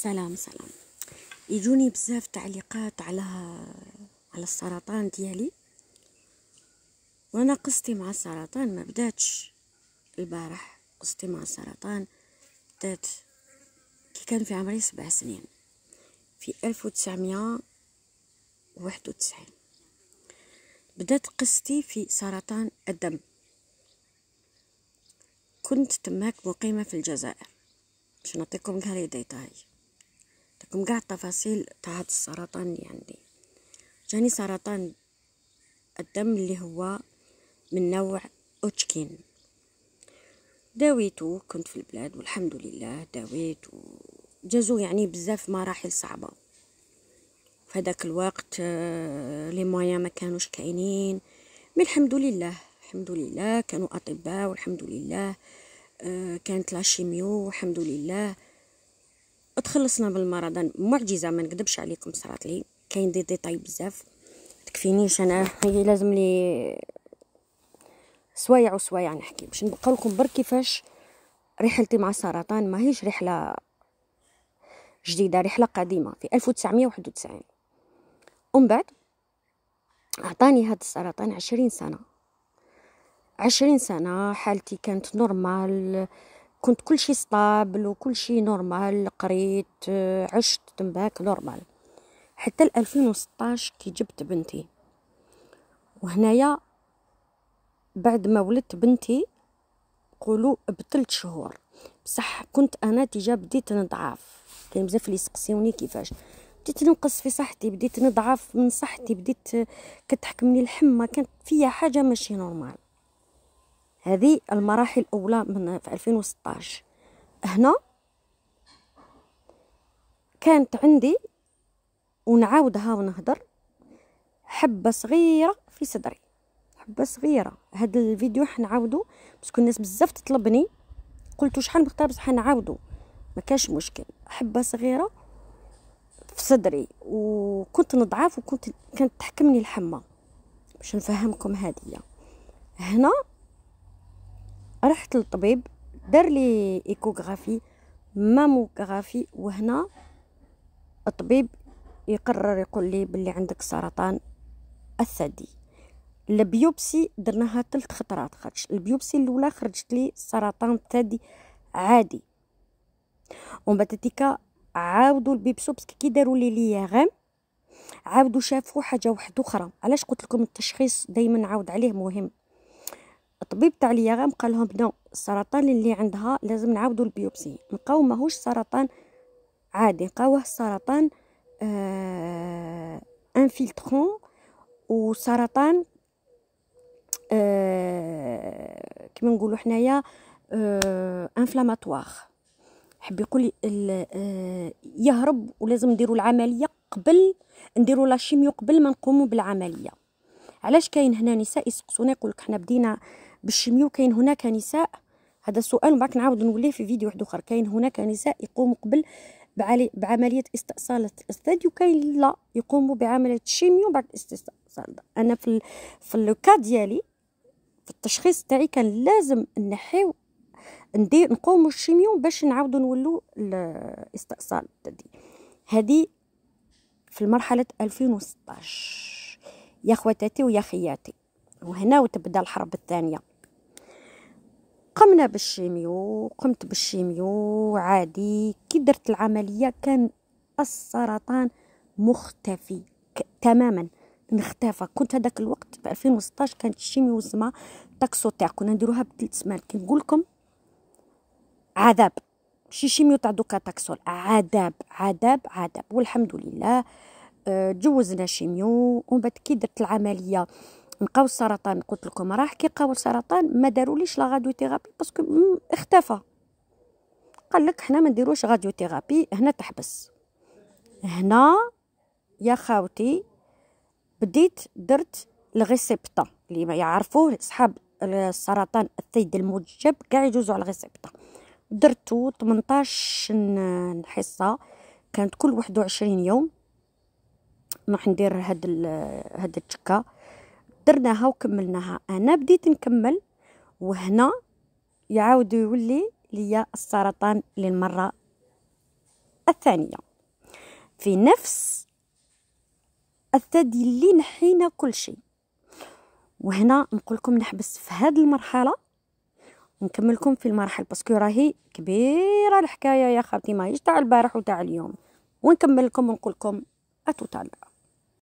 سلام سلام يجوني بزاف تعليقات على على السرطان ديالي وانا قصتي مع السرطان ما بداتش البارح قصتي مع السرطان بدات كي كان في عمري سبع سنين في ألف وتسعمية واحد وتسعين بدات قصتي في سرطان الدم كنت تماك مقيمة في الجزائر باش نعطيكم غير ديتاي قاع التفاصيل تاع هاد السرطان اللي يعني. عندي جاني سرطان الدم اللي هو من نوع أوتشكين داويتو كنت في البلاد والحمد لله داويت وجازو يعني بزاف مراحل صعبه في هذاك الوقت آه، لي مويا ما كانوش كاينين من الحمد لله الحمد لله كانوا اطباء والحمد لله آه، كانت لا شيميو والحمد لله تخلصنا من المرض معجزه ما نكذبش عليكم صرات لي كاين دي ديطاي بزاف تكفينيش انا هي لازم لي سوايع وسوايع نحكي باش نبقى لكم برك كيفاش رحلتي مع السرطان ماهيش رحله جديده رحله قديمه في 1991 ومن بعد عطاني هذا السرطان عشرين سنه عشرين سنه حالتي كانت نورمال كنت كل شيء ستابل وكل شيء نورمال قريت آه، عشت تنباك نورمال حتى 2016 كي جبت بنتي وهنايا بعد ما ولدت بنتي قولوا بثلاث شهور بصح كنت انا تجا بديت نضعف كاين بزاف اللي يسقسيوني كيفاش بديت ننقص في صحتي بديت نضعف من صحتي بديت آه، كتحكمني الحمى كانت فيا حاجه ماشي نورمال هذه المراحل الاولى من في 2016 هنا كانت عندي ونعاودها ونهضر حبه صغيره في صدري حبه صغيره هذا الفيديو حنعاودو باسكو الناس بزاف تطلبني قلت شحال مختار بصح نعاودو ما كاش مشكل حبه صغيره في صدري وكنت نضعف وكنت كانت تحكمني الحمى باش نفهمكم هذه هنا رحت للطبيب دار لي ايكوغرافي ماموغرافي وهنا الطبيب يقرر يقول لي بلي عندك سرطان الثدي البيوبسي درناها ثلاث خطرات خرج البيوبسي الاولى خرجت لي سرطان الثدي عادي ومن بعد ديكا عاودوا البيبسو باسكو كي داروا لي ليا غام عاودوا شافوا حاجه واحده اخرى علاش قلت لكم التشخيص دائما نعاود عليه مهم الطبيب تاع اليغام قال لهم نو السرطان اللي عندها لازم نعاودوا البيوبسي نلقاو ماهوش سرطان عادي نلقاوه سرطان آه انفيلترون وسرطان آه كما نقولوا حنايا آه انفلاماتوار حب يقول آه يهرب ولازم نديروا العمليه قبل نديروا لا قبل ما نقوموا بالعمليه علاش كاين هنا نساء يسقسونا لك حنا بدينا بالشميو كاين هناك نساء هذا السؤال ومعك نعاود نوليه في فيديو واحد اخر كاين هناك نساء يقوموا قبل بعمليه استئصال الثدي وكاين لا يقوموا بعمليه الشيميو بعد استئصال انا في ال... في الكا ديالي في التشخيص تاعي كان لازم نحيو ندير نقوموا الشيميو باش نعاودوا نولوا الاستئصال الثدي هذه في مرحله 2016 يا خواتاتي ويا خياتي وهنا وتبدا الحرب الثانيه قمنا بالشيميو قمت بالشيميو عادي كي درت العمليه كان السرطان مختفي تماما نختفى كنت هذاك الوقت في 2016 كانت الشيميو اسمها تاع كنا نديروها بثلاث سمان كي نقول لكم عذاب شي شيميو تاع دوكا تاكسول عذاب عذاب عذاب والحمد لله تجوزنا آه، شيميو ومن بعد كي درت العمليه نقاو السرطان قلت لكم راه كي قاو السرطان ما داروليش لا غاديو تيرابي باسكو اختفى قال لك حنا ما نديروش غاديو تيرابي هنا تحبس هنا يا خاوتي بديت درت الغيسيبتا اللي ما يعرفوه اصحاب السرطان الثدي المزجب كاع يجوزوا على الغيسيبتا درتو 18 حصه كانت كل 21 يوم نروح ندير هاد هاد التكه درناها وكملناها انا بديت نكمل وهنا يعاود يولي ليا السرطان للمره الثانيه في نفس الثدي اللي نحينا كل شيء وهنا نقول لكم نحبس في هذه المرحله نكملكم في المرحله باسكو راهي كبيره الحكايه يا خالتي ماهيش تاع البارح وتاع اليوم ونكمل لكم ونقول لكم اتو